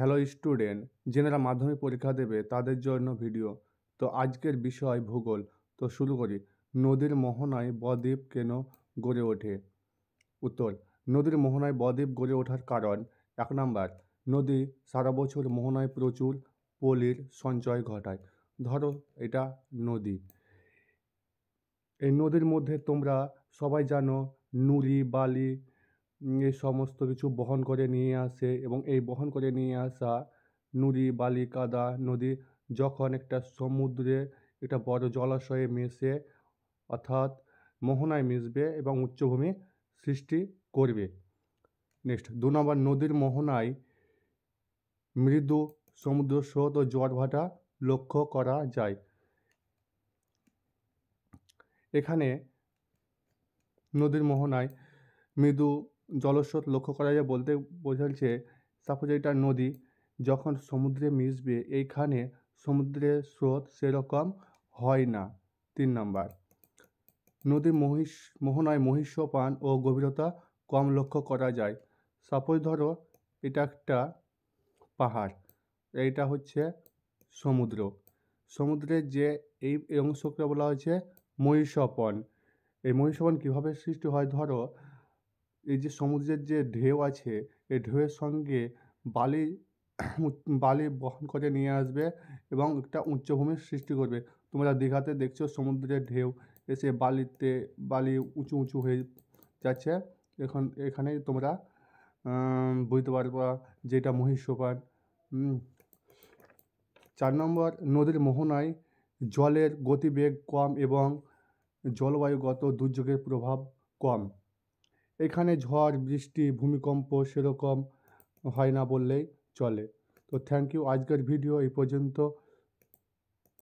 hello student যারা মাধ্যমিক পরীক্ষা দেবে তাদের জন্য ভিডিও তো আজকের বিষয় ভূগোল তো শুরু করি নদীর মোহনায় বদ্বীপ কেন গড়ে ওঠে উত্তর নদীর মোহনায় বদ্বীপ গড়ে ওঠার কারণ এক নাম্বার নদী সারা বছর মোহনায় প্রচুর পলির সঞ্চয় ঘটায় ধরো এটা নদী এই নদীর মধ্যে তোমরা সবাই জানো নুড়ি বালি এই সমস্ত কিছু বহন করে নিয়ে আসে এবং এই বহন করে নিয়ে আসা নুড়ি বালি কাদা নদী যখন একটা সমুদ্রে একটা বড় জলাশয়ে মিশে অর্থাৎ মোহনায় মিশবে এবং উচ্চভূমি সৃষ্টি করবে নেক্সট দু নম্বর নদীর মোহনায় মৃদু সমুদ্র স্রোত ও জোয়ারভাটা ভাটা লক্ষ্য করা যায় এখানে নদীর মোহনায় মৃদু জলস্রোত লক্ষ্য করা যায় বলতে বোঝাচ্ছে সাপোজ এটা নদী যখন সমুদ্রে মিশবে এইখানে সমুদ্রের স্রোত সেরকম হয় না তিন নাম্বার নদী মহিষ মোহনায় মহিষ্যপান ও গভীরতা কম লক্ষ্য করা যায় সাপোজ ধরো এটা একটা পাহাড় এইটা হচ্ছে সমুদ্র সমুদ্রের যে এই অংশকে বলা হয়েছে মহিষপন এই মহিষপন কীভাবে সৃষ্টি হয় ধরো এই যে সমুদ্রের যে ঢেউ আছে এই ঢেউয়ের সঙ্গে বালি বালি বহন করে নিয়ে আসবে এবং একটা উচ্চভূমির সৃষ্টি করবে তোমরা দীঘাতে দেখছো সমুদ্রের ঢেউ এসে বালিতে বালি উঁচু উঁচু হয়ে যাচ্ছে এখন এখানেই তোমরা বুঝতে পারবো যেটা মহিষপান চার নম্বর নদীর মোহনায় জলের গতিবেগ কম এবং জলবায়ুগত দুর্যোগের প্রভাব কম এখানে ঝড় বৃষ্টি ভূমিকম্প সেরকম হয় না বললেই চলে তো থ্যাংক ইউ আজকের ভিডিও এই পর্যন্ত